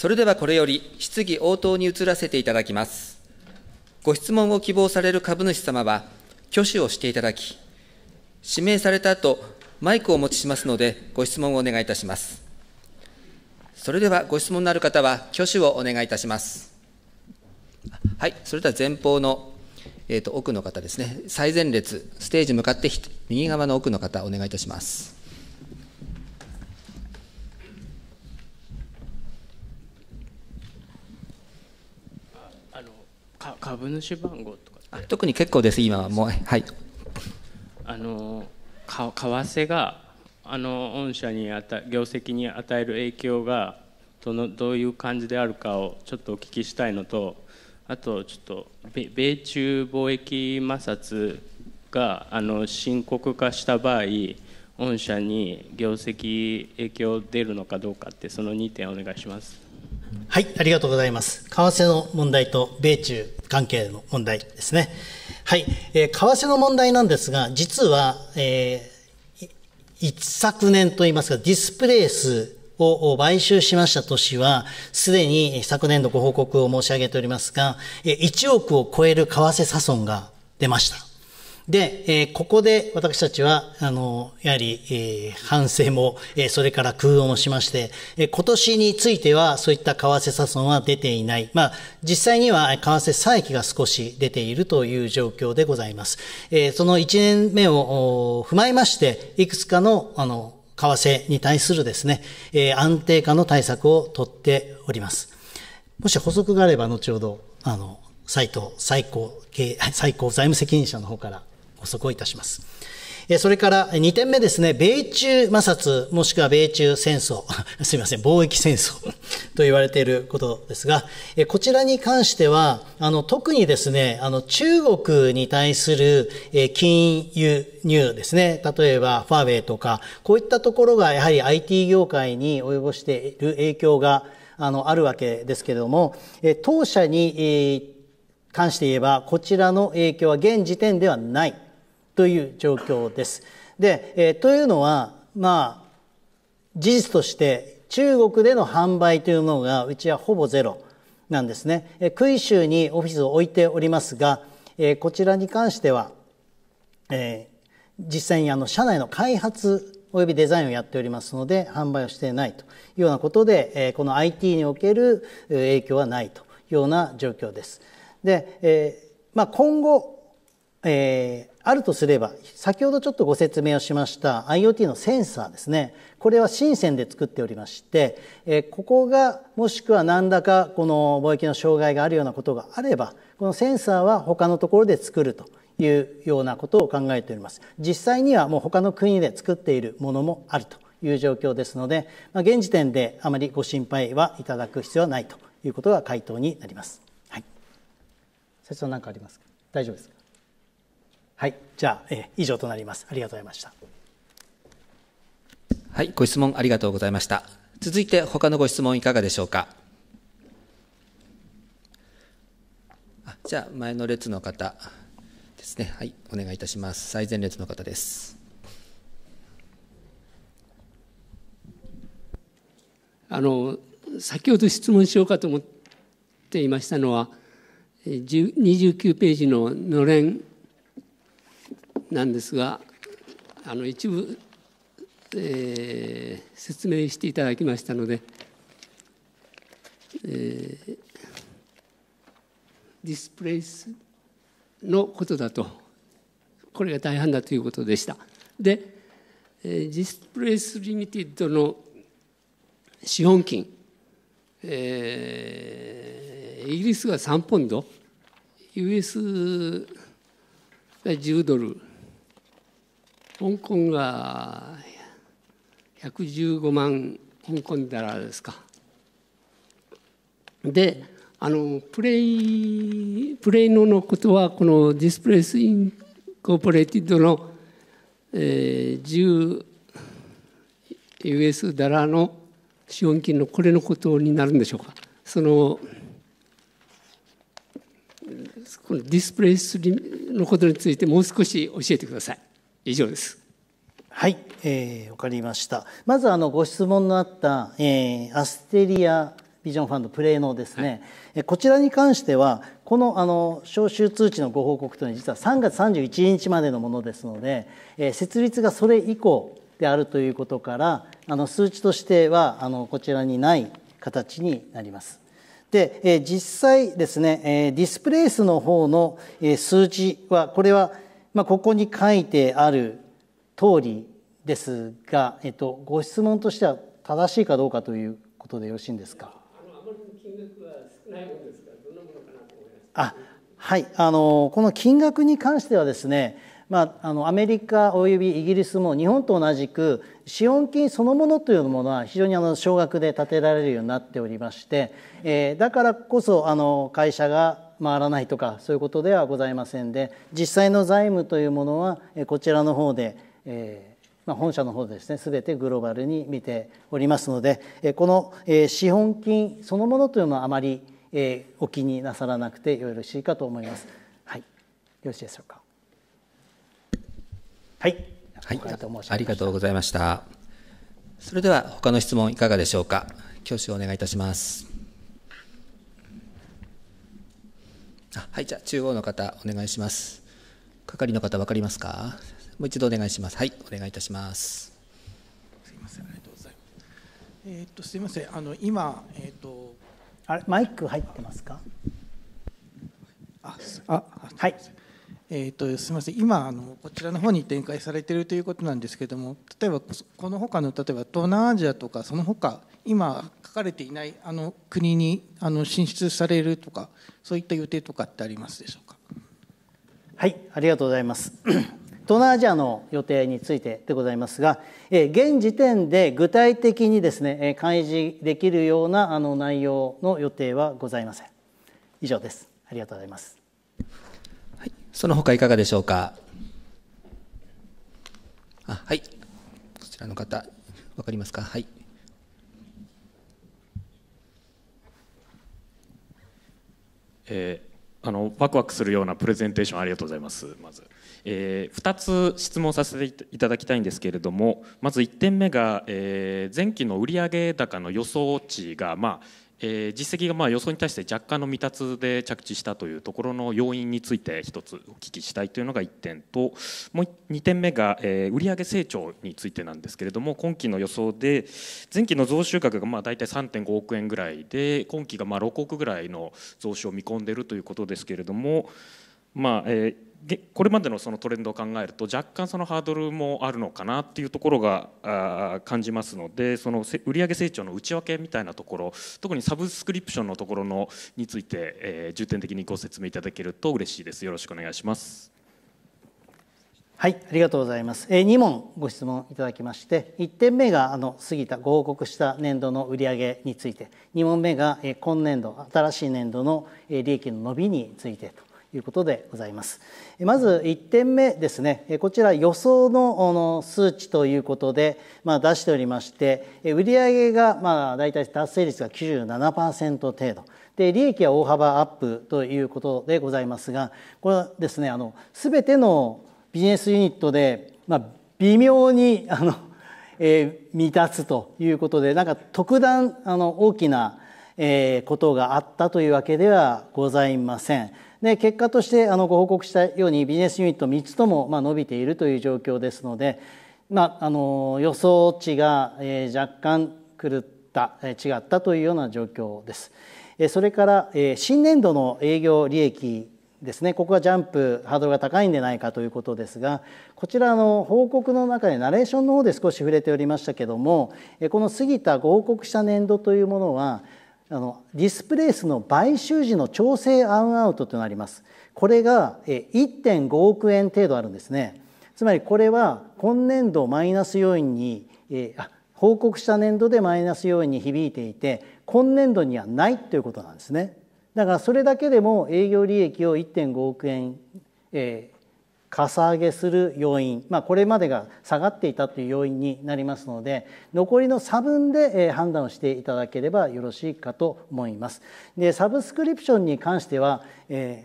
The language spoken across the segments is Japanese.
それではこれより質疑応答に移らせていただきます。ご質問を希望される株主様は、挙手をしていただき、指名された後、マイクをお持ちしますので、ご質問をお願いいたします。それではご質問のある方は挙手をお願いいたします。はい、それでは前方の、えーと、と奥の方ですね、最前列、ステージ向かって右側の奥の方、お願いいたします。か株主番号とか特に結構です今はもうはいあのか為替があの御社にあた業績に与える影響がどのどういう感じであるかをちょっとお聞きしたいのとあとちょっと米中貿易摩擦があの深刻化した場合御社に業績影響出るのかどうかってその2点お願いします。はい、ありがとうございます。為替の問題と米中関係の問題ですね。はい、えー、為替の問題なんですが、実は、えー、一昨年といいますか、ディスプレイスを買収しました年は、すでに昨年度ご報告を申し上げておりますが、1億を超える為替差損が出ました。で、えー、ここで私たちは、あの、やはり、えー、反省も、えー、それから空論をしまして、えー、今年についてはそういった為替差損は出ていない。まあ、実際には為替差益が少し出ているという状況でございます。えー、その1年目を踏まえまして、いくつかの、あの、為替に対するですね、えー、安定化の対策を取っております。もし補足があれば後ほど、あの、斉藤最高、最高財務責任者の方から補足いたします。それから2点目ですね、米中摩擦、もしくは米中戦争、すみません、貿易戦争 と言われていることですが、こちらに関しては、あの特にですね、あの中国に対する金融入ですね、例えばファーウェイとか、こういったところがやはり IT 業界に及ぼしている影響があのあるわけですけれども、当社に関して言えば、こちらの影響は現時点ではない。という状況です。で、えー、というのは、まあ、事実として中国での販売というものがうちはほぼゼロなんですね。えー、クイ州にオフィスを置いておりますが、えー、こちらに関しては、えー、実際にあの社内の開発およびデザインをやっておりますので販売をしていないというようなことで、えー、この IT における影響はないというような状況です。で、えーまあ、今後、えー、あるとすれば先ほどちょっとご説明をしました IoT のセンサーですねこれは深センで作っておりましてえここがもしくは何らかこの貿易の障害があるようなことがあればこのセンサーは他のところで作るというようなことを考えております実際にはもう他の国で作っているものもあるという状況ですので、まあ、現時点であまりご心配はいただく必要はないということが回答になります。はい、社長何かありますか大丈夫ですかはい、じゃあ、え以上となります。ありがとうございました。はい、ご質問ありがとうございました。続いて他のご質問いかがでしょうか。あじゃあ前の列の方ですね。はい、お願いいたします。最前列の方です。あの先ほど質問しようかと思っていましたのは29ページののれんなんですがあの一部、えー、説明していただきましたので、えー、ディスプレイスのことだとこれが大半だということでした。で、えー、ディスプレイスリミテッドの資本金、えー、イギリスが3ポンド US が10ドル香港が115万香港ダラですか。であのプレイプレイののことはこのディスプレイスインコーポレーティッドの、えー、10US ダラの資本金のこれのことになるんでしょうかそのこのディスプレイスのことについてもう少し教えてください。以上です。はい、えー、分かりました。まずあのご質問のあった、えー、アステリアビジョンファンドプレイのですね、はい、こちらに関してはこのあの招集通知のご報告というのは実は3月31日までのものですので、えー、設立がそれ以降であるということからあの数値としてはあのこちらにない形になります。で、えー、実際ですね、えー、ディスプレイスの方の、えー、数字はこれはまあ、ここに書いてある通りですが、えっと、ご質問としては正しいかどうかということでよろしいんですか。あはいあのこの金額に関してはですね、まあ、あのアメリカおよびイギリスも日本と同じく資本金そのものというものは非常にあの少額で建てられるようになっておりまして、えー、だからこそあの会社が回らないとかそういうことではございませんで実際の財務というものはこちらの方で、えま本社の方でですね全てグローバルに見ておりますのでこの資本金そのものというのはあまりお気になさらなくてよろしいかと思います。はい、よろしいでしょうか。はい、はい、ありがとうございました。それでは他の質問いかがでしょうか。挙手をお願いいたします。あはい、じゃあ中央の方お願いします。係の方わかりますか。もう一度お願いします。はい、お願いいたします。すみません、ありがとうございます。えー、っとすみません、あの今えー、っとあれマイク入ってますか。あ、あ、あはい。えーと、すみません今あのこちらの方に展開されているということなんですけれども例えばこの他の例えば東南アジアとかその他今書かれていないあの国にあの進出されるとかそういった予定とかってありますでしょうかはいありがとうございます 東南アジアの予定についてでございますが、え現時点で具体的にですねえ開示できるようなあの内容の予定はございません以上ですありがとうございますその他いかがでしょうかあはいこちらの方わかりますかはいえー、あのワクワクするようなプレゼンテーションありがとうございますまず、えー、2つ質問させていただきたいんですけれどもまず1点目が、えー、前期の売上高の予想値がまあえー、実績がまあ予想に対して若干の未達で着地したというところの要因について一つお聞きしたいというのが1点ともう2点目が、えー、売上成長についてなんですけれども今期の予想で前期の増収額がまあ大体3.5億円ぐらいで今期がまあ6億ぐらいの増収を見込んでいるということですけれどもまあえーこれまでのそのトレンドを考えると若干そのハードルもあるのかなっていうところが感じますのでその売上成長の内訳みたいなところ特にサブスクリプションのところのについて、え重点的にご説明いただけると嬉しいですよろしくお願いしますはいありがとうございます、え2問ご質問いただきまして1点目があの過ぎたご報告した年度の売上について2問目が、え今年度新しい年度の利益の伸びについてということでございます。まず1点目ですね、こちら予想の数値ということで、まあ、出しておりまして、売上がまあ大体達成率が97%程度。で利益は大幅アップということでございますがこれはですねあの全てのビジネスユニットで、まあ、微妙にあの、えー、満たすということでなんか特段あの大きな、えー、ことがあったというわけではございません。で結果としてあのご報告したようにビジネスユニット3つともまあ伸びているという状況ですので、まあ、あの予想値が、若干狂った違ったというような状況です。それから、新年度の営業利益ですねここがジャンプハードルが高いんでないかということですがこちらの報告の中でナレーションの方で少し触れておりましたけどもこの過ぎたご報告した年度というものはあのディスプレイスの買収時の調整アンアウトというのがありますこれが1.5億円程度あるんですねつまりこれは今年度マイナス要因に報告した年度でマイナス要因に響いていて今年度にはないということなんですねだからそれだけでも営業利益を1.5億円、えかさ上げする要因、まあ、これまでが下がっていたという要因になりますので残りの差分で判断をしていただければよろしいかと思います。でサブスクリプションに関しては、え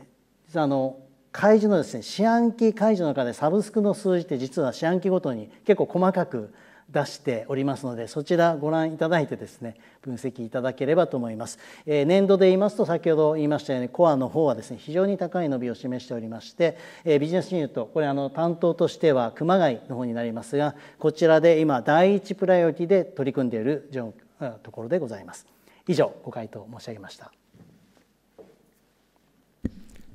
ー、あの開示のですね四半期解除の中でサブスクの数字って実は四半期ごとに結構細かく出しておりますのでそちらご覧いただいてですね分析いただければと思います、えー、年度で言いますと先ほど言いましたようにコアの方はですね非常に高い伸びを示しておりまして、えー、ビジネスユニートこれあの担当としては熊谷の方になりますがこちらで今第一プライオリティで取り組んでいるところでございます以上ご回答申し上げました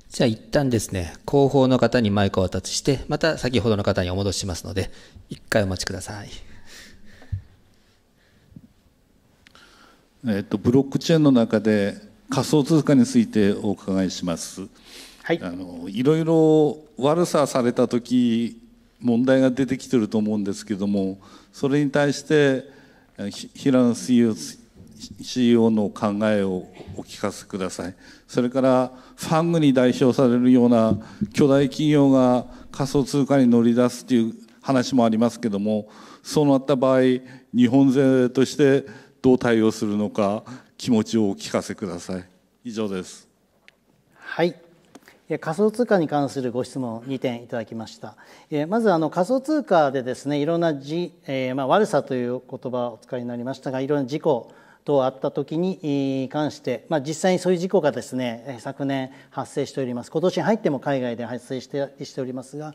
じゃあ一旦ですね、広報の方にマイクを渡しして、また先ほどの方にお戻ししますので、一回お待ちください。えっと、ブロックチェーンの中で仮想通貨についてお伺いします。はい、あのいろいろ悪さされた時問題が出てきてると思うんですけどもそれに対して平野 CEO, CEO の考えをお聞かせくださいそれからファングに代表されるような巨大企業が仮想通貨に乗り出すという話もありますけどもそうなった場合日本勢としてどう対応するのか気持ちをお聞かせください以上ですはい仮想通貨に関するご質問2点いただきましたまずあの仮想通貨でですねいろんなじ、えー、まあ、悪さという言葉をお使いになりましたがいろんな事故とあった時に関して、まあ、実際にそういう事故がですね昨年発生しております今年に入っても海外で発生してしておりますが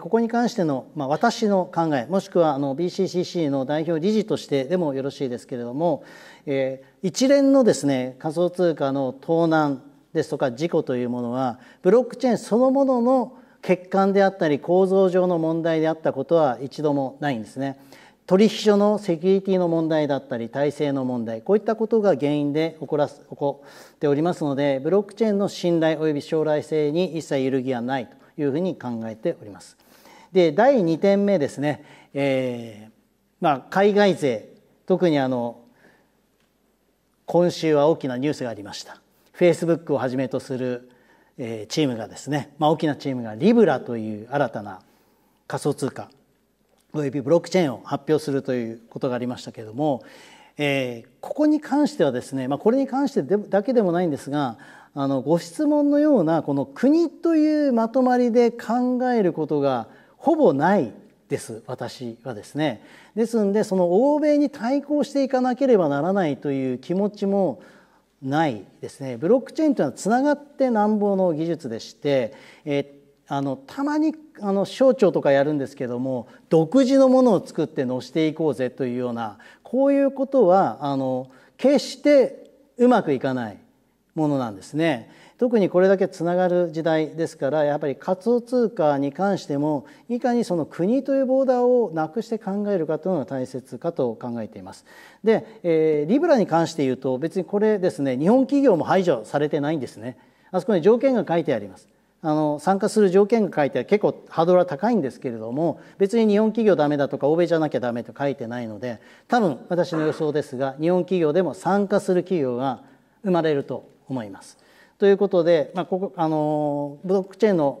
ここに関しての、まあ、私の考えもしくはあの BCCC の代表理事としてでもよろしいですけれども、えー、一連のですね仮想通貨の盗難ですとか事故というものはブロックチェーンそのものの欠陥であったり構造上の問題であったことは一度もないんですね。取引所のセキュリティの問題だったり体制の問題こういったことが原因で起こらす起こっておりますのでブロックチェーンの信頼及び将来性に一切揺るぎはないというふうに考えております。で第2点目ですね、えーまあ、海外税特にあの今週は大きなニュースがありました。フェイスブックをはじめとするえチームがですね、まあ、大きなチームがリブラという新たな仮想通貨およびブロックチェーンを発表するということがありましたけれども、えー、ここに関してはですね、まあ、これに関してだけでもないんですがあのご質問のようなこの国というまとまりで考えることがほぼないです私はですねですんでその欧米に対抗していかなければならないという気持ちもないですねブロックチェーンというのはつながってなんぼの技術でして、えあのたまにあの省庁とかやるんですけども独自のものを作って載していこうぜというようなこういうことはあの決してうまくいかないものなんですね。特にこれだけつながる時代ですからやっぱり仮想通貨に関してもいかにその国というボーダーをなくして考えるかというのが大切かと考えています。で、えー、リブラに関して言うと別にこれですね日本企業も排除されてないんですね。あそこに条件が書いてあります。あの参加する条件が書いてある結構ハードルは高いんですけれども別に日本企業ダメだとか欧米じゃなきゃダメと書いてないので多分私の予想ですが日本企業でも参加する企業が生まれると思います。ということで、まあ、ここあのブロックチェーンの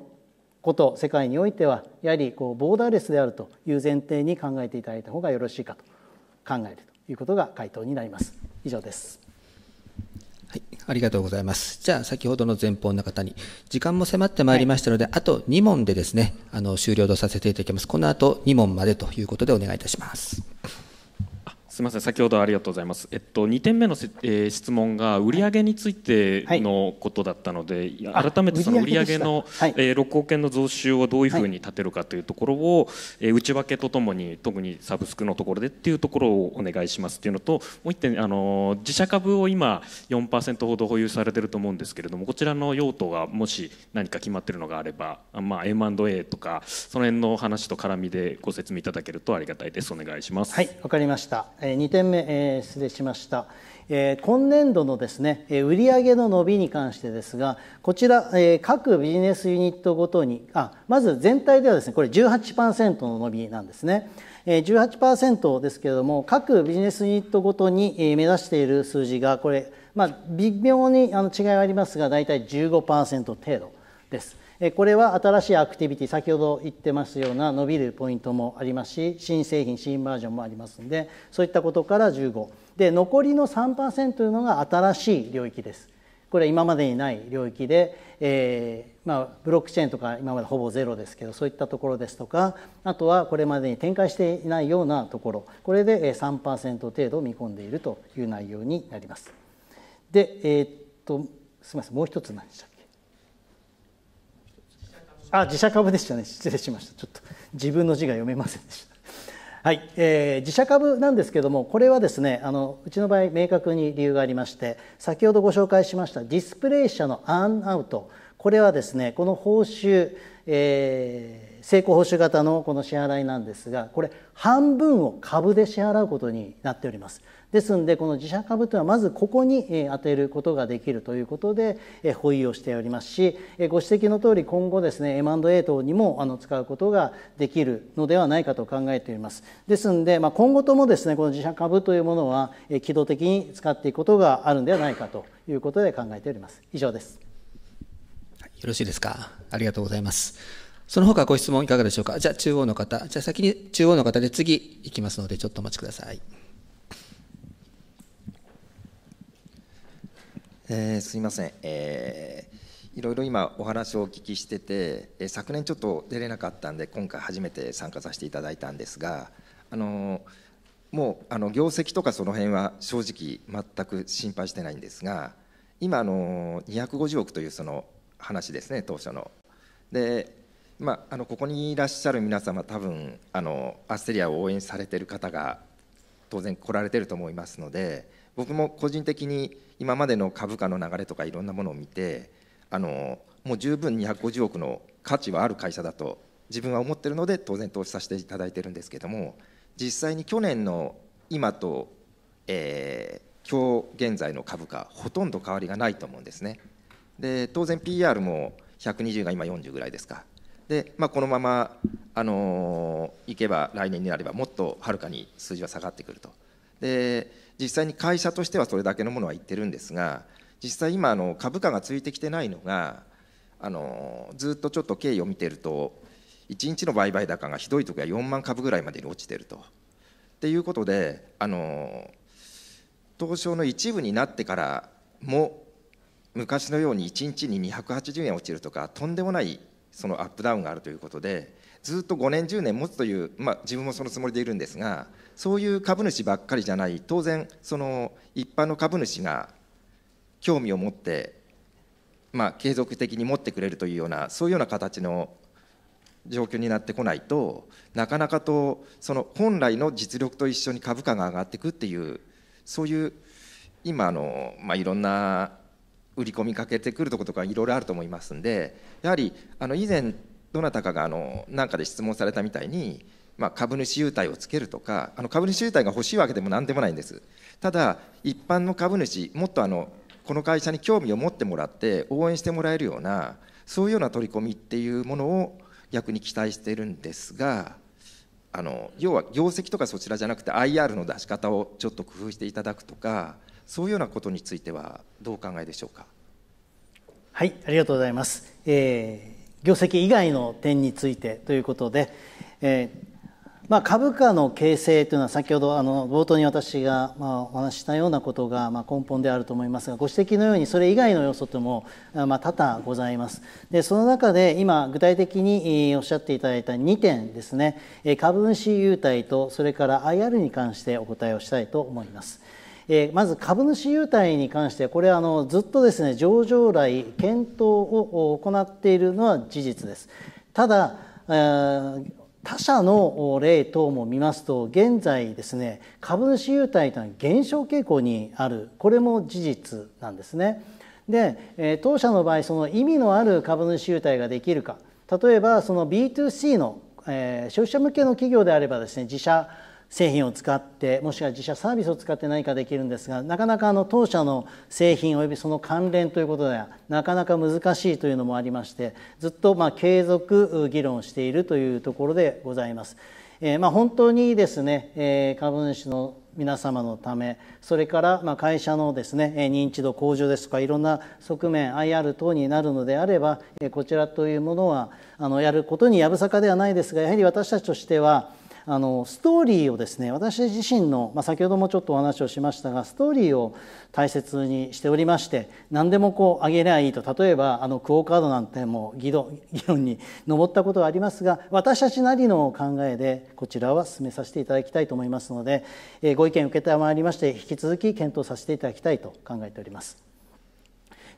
こと世界においてはやはりこうボーダーレスであるという前提に考えていただいた方がよろしいかと考えるということが回答になります。以上です。はい、ありがとうございます。じゃあ、先ほどの前方の方に、時間も迫ってまいりましたので、はい、あと2問でですね、あの、終了とさせていただきます。この後2問までということでお願いいたします。すみません、先ほどありがとうございます。えっと2点目のせ、えー、質問が売上についてのことだったので、はい、改めてその売上の、はい、えー、6億円の増収をどういうふうに立てるかというところを、えー、内訳とともに特にサブスクのところでっていうところをお願いしますっていうのと、もう1点あの自社株を今4%ほど保有されてると思うんですけれども、こちらの用途がもし何か決まっているのがあれば、まあ M&A とかその辺の話と絡みでご説明いただけるとありがたいです。お願いします。はい、わかりました。2点目、えー、失礼しました。えー、今年度のですね、売上の伸びに関してですが、こちら、えー、各ビジネスユニットごとに、あ、まず全体ではですね、これ18%の伸びなんですね。18%ですけれども、各ビジネスユニットごとに目指している数字が、これ、まあ、微妙に違いはありますが、大体15%程度です。これは新しいアクティビティ先ほど言ってますような伸びるポイントもありますし新製品新バージョンもありますのでそういったことから15で残りの3%というのが新しい領域ですこれは今までにない領域で、えー、まあ、ブロックチェーンとか今までほぼゼロですけどそういったところですとかあとはこれまでに展開していないようなところこれで3%程度見込んでいるという内容になります。で、えー、っとすみませんもう一つ何でしたっけあ、自社株でしたね。失礼しました。ちょっと自分の字が読めませんでした。はい、えー、自社株なんですけどもこれはですねあのうちの場合明確に理由がありまして先ほどご紹介しましたディスプレイ社のアンアウトこれはですねこの報酬、えー、成功報酬型のこの支払いなんですがこれ半分を株で支払うことになっておりますですんでこの自社株というのはまずここに当てることができるということで保有をしておりますしご指摘の通り今後ですね M&A 等にも使うことができるのではないかと考えておりますですんで、まあ、今後ともですねこの自社株というものは機動的に使っていくことがあるんではないかということで考えております以上ですよろしいですかありがとうございます。その他ご質問いかがでしょうかじゃあ中央の方。じゃあ先に中央の方で次行きますので、ちょっとお待ちください。えー、すみません。えーいろいろ今お話をお聞きしてて、え昨年ちょっと出れなかったんで今回初めて参加させていただいたんですが、あのもうあの業績とかその辺は正直全く心配してないんですが今あの250億というその話ですね当初の。でまあ、あのここにいらっしゃる皆様多分あのアステリアを応援されてる方が当然来られてると思いますので僕も個人的に今までの株価の流れとかいろんなものを見てあのもう十分250億の価値はある会社だと自分は思ってるので当然投資させていただいてるんですけども実際に去年の今と、えー、今日現在の株価ほとんど変わりがないと思うんですね。で当然 PR も120が今40ぐらいですかで、まあ、このまま、あのー、いけば来年になればもっとはるかに数字は下がってくるとで実際に会社としてはそれだけのものは言ってるんですが実際今あの株価がついてきてないのが、あのー、ずっとちょっと経緯を見てると1日の売買高がひどい時は4万株ぐらいまでに落ちてると。っていうことで、あのー、東証の一部になってからも昔のように1日に280円落ちるとかとんでもないそのアップダウンがあるということでずっと5年10年持つという、まあ、自分もそのつもりでいるんですがそういう株主ばっかりじゃない当然その一般の株主が興味を持って、まあ、継続的に持ってくれるというようなそういうような形の状況になってこないとなかなかとその本来の実力と一緒に株価が上がっていくっていうそういう今の、まあ、いろんな売り込みかけてくるとことかいろいろあると思いますんでやはりあの以前どなたかがあのなんかで質問されたみたいに、まあ、株主優待をつけるとかあの株主優待が欲しいわけでも何でもないんですただ一般の株主もっとあのこの会社に興味を持ってもらって応援してもらえるようなそういうような取り込みっていうものを逆に期待してるんですがあの要は業績とかそちらじゃなくて IR の出し方をちょっと工夫していただくとかそういうようなことについてはどうお考えでしょうか。はい、ありがとうございます。えー、業績以外の点についてということで、えー、まあ、株価の形成というのは先ほどあの冒頭に私がまあお話ししたようなことがまあ根本であると思いますがご指摘のようにそれ以外の要素ともまあ多々ございますでその中で今具体的におっしゃっていただいた2点ですね株主優待とそれから IR に関してお答えをしたいと思います。えー、まず株主優待に関してこれあのずっとですね上場来検討を行っているのは事実ですただ、えー、他社の例等も見ますと現在ですね株主優待というのは減少傾向にあるこれも事実なんですねで、え当社の場合その意味のある株主優待ができるか例えばその B2C の、え消費者向けの企業であればですね自社製品を使ってもしくは自社サービスを使って何かできるんですがなかなかあの当社の製品およびその関連ということではなかなか難しいというのもありましてずっとま継続議論しているというところでございます。えー、ま本当にですね、え株主の皆様のためそれからま会社のですね認知度向上ですとかいろんな側面 IR 等になるのであればこちらというものはあのやることにやぶさかではないですがやはり私たちとしてはあのストーリーをですね私自身の、まあ、先ほどもちょっとお話をしましたがストーリーを大切にしておりまして何でもこう上げりゃいいと例えばあのクオ・カードなんてもう議論議論に上ったことはありますが私たちなりの考えでこちらは進めさせていただきたいと思いますので、えー、ご意見を承りまして引き続き検討させていただきたいと考えております。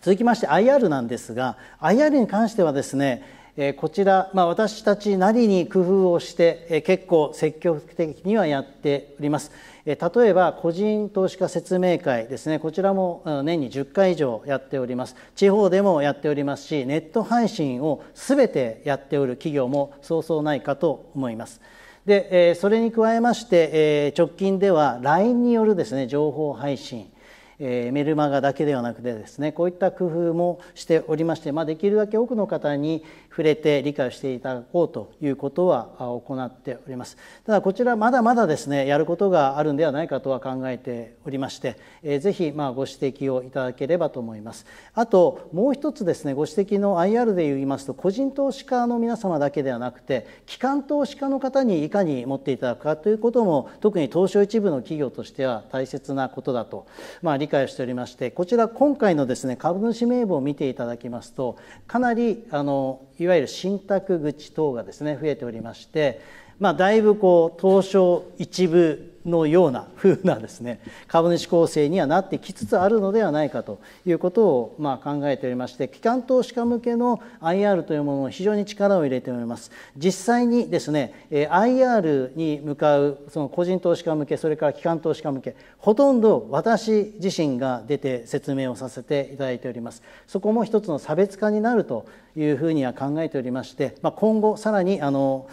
続きまして IR なんですが IR に関してはですねこちら、まあ、私たちなりに工夫をして結構積極的にはやっております例えば個人投資家説明会ですねこちらも年に10回以上やっております地方でもやっておりますしネット配信をすべてやっておる企業もそうそうないかと思いますでそれに加えまして直近では LINE によるですね情報配信メルマガだけではなくてですねこういった工夫もしておりまして、まあ、できるだけ多くの方に、触れて理解していただこうということは行っておりますただこちらまだまだですねやることがあるんではないかとは考えておりまして、えー、ぜひまご指摘をいただければと思いますあともう一つですねご指摘の IR で言いますと個人投資家の皆様だけではなくて機関投資家の方にいかに持っていただくかということも特に東証一部の企業としては大切なことだと、まあ、理解をしておりましてこちら今回のですね株主名簿を見ていただきますとかなりあのいわわゆる信託口等がですね増えておりまして、まあ、だいぶこう東証一部のような風なですね 株主構成にはなってきつつあるのではないかということをま考えておりまして機関投資家向けの IR というものを非常に力を入れております実際にですね IR に向かうその個人投資家向けそれから機関投資家向けほとんど私自身が出て説明をさせていただいておりますそこも一つの差別化になるというふうには考えておりまして、まあ、今後さらにあの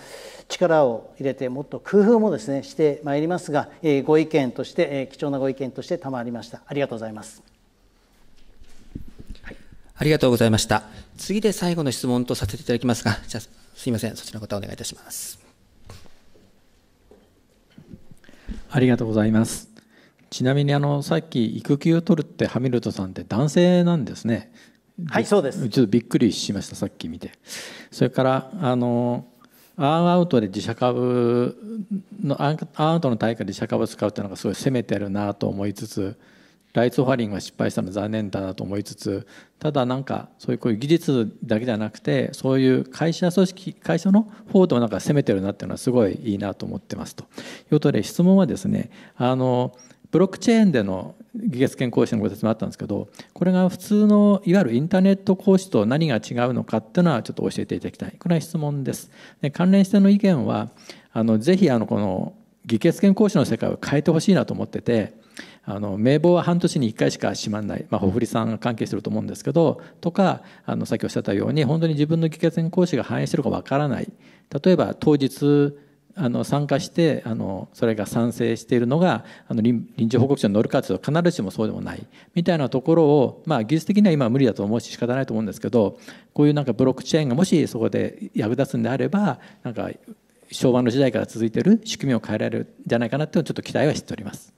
力を入れてもっと工夫もですねしてまいりますが、えー、ご意見として、えー、貴重なご意見として賜りましたありがとうございます、ありがとうございました次で最後の質問とさせていただきますがじゃすいませんそちらの方お願いいたしますありがとうございますちなみにあのさっき育休を取るってハミルトさんって男性なんですねはいそうですちょっとびっくりしましたさっき見てそれからあのアンアウトで自社株のアンアウトの対価で自社株を使うっていうのがすごい攻めてるなと思いつつライツオファリングは失敗したの残念だなと思いつつただなんかそういうこういう技術だけじゃなくてそういう会社組織会社の方でもなんか攻めてるなっていうのはすごいいいなと思ってますと。いうことで質問はですねあのブロックチェーンでの技術権行使のご説明あったんですけどこれが普通のいわゆるインターネット講師と何が違うのかっていうのはちょっと教えていただきたいこれは質問ですで関連しての意見はあのぜひあのこの議決権行使の世界を変えてほしいなと思っててあの名簿は半年に1回しか閉まらない、まあ、ほふりさんが関係してると思うんですけどとかあのさっきおっしゃったように本当に自分の議決権行使が反映してるかわからない例えば当日あの参加してあのそれが賛成しているのがあの臨時報告書に載るかというと必ずしもそうでもないみたいなところを、まあ、技術的には今は無理だと思うし仕方ないと思うんですけどこういうなんかブロックチェーンがもしそこで役立つんであればなんか昭和の時代から続いている仕組みを変えられるんじゃないかなというちょっと期待はしております。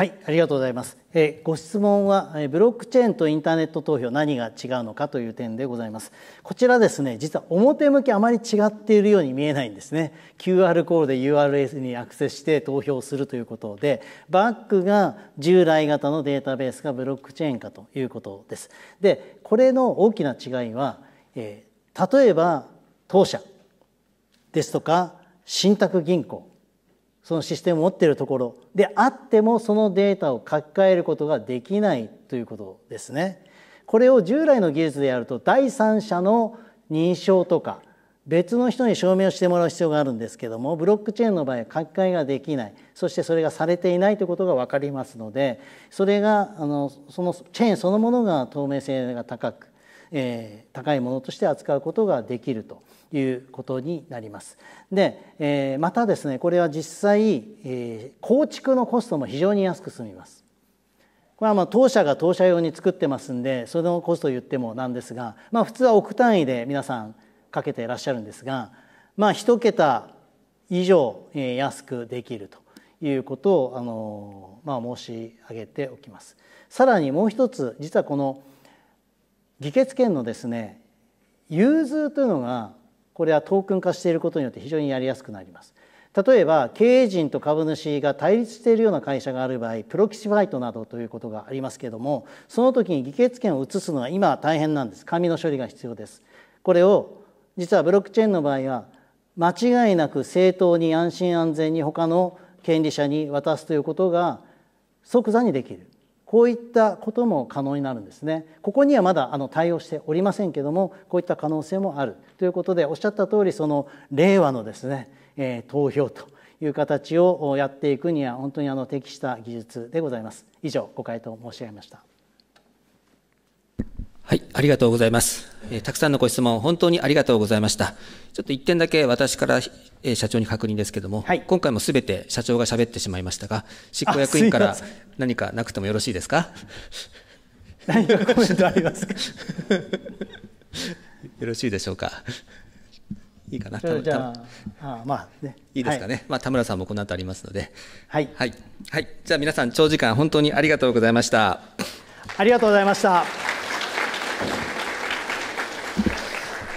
はい、ありがとうございます。えご質問は、えブロックチェーンとインターネット投票何が違うのかという点でございます。こちらですね、実は表向きあまり違っているように見えないんですね。QR コードで URS にアクセスして投票するということで、バックが従来型のデータベースがブロックチェーンかということです。で、これの大きな違いは、え例えば当社ですとか信託銀行そのシステムを持っているところであってもそのデータを書き換えることができないということですね。これを従来の技術でやると第三者の認証とか別の人に証明をしてもらう必要があるんですけどもブロックチェーンの場合は書き換えができないそしてそれがされていないということが分かりますのでそれがあのそのチェーンそのものが透明性が高く、えー、高いものとして扱うことができると。いうことになります。で、えー、またですねこれは実際、えー、構築のコストも非常に安く済みます。これはまあ当社が当社用に作ってますんでそのコストを言ってもなんですが、まあ、普通は億単位で皆さんかけていらっしゃるんですが、まあ、1桁以上安くできるということをあの、まあ、申し上げておきます。さらにもう一つ実はこの議決権のですね融通というのがこれはトークン化していることによって非常にやりやすくなります。例えば経営陣と株主が対立しているような会社がある場合プロキシファイトなどということがありますけれどもその時に議決権を移すのは今大変なんです紙の処理が必要ですこれを実はブロックチェーンの場合は間違いなく正当に安心安全に他の権利者に渡すということが即座にできるこういったことも可能になるんですねここにはまだあの対応しておりませんけどもこういった可能性もあるということでおっしゃった通りその令和のですね、えー、投票という形をやっていくには本当にあの適した技術でございます以上ご回答申し上げましたはい、ありがとうございます。えー、たくさんのご質問、本当にありがとうございました。ちょっと1点だけ私から、えー、社長に確認ですけども、はい、今回もすべて社長が喋ってしまいましたが、執行役員から何かなくてもよろしいですか何かコメントありますか よろしいでしょうか。いいかな。じゃあ、あまあね。いいですかね。はい、まあ、田村さんもこの後ありますので。はい。はい。はい。じゃあ、皆さん、長時間本当にありがとうございました。ありがとうございました。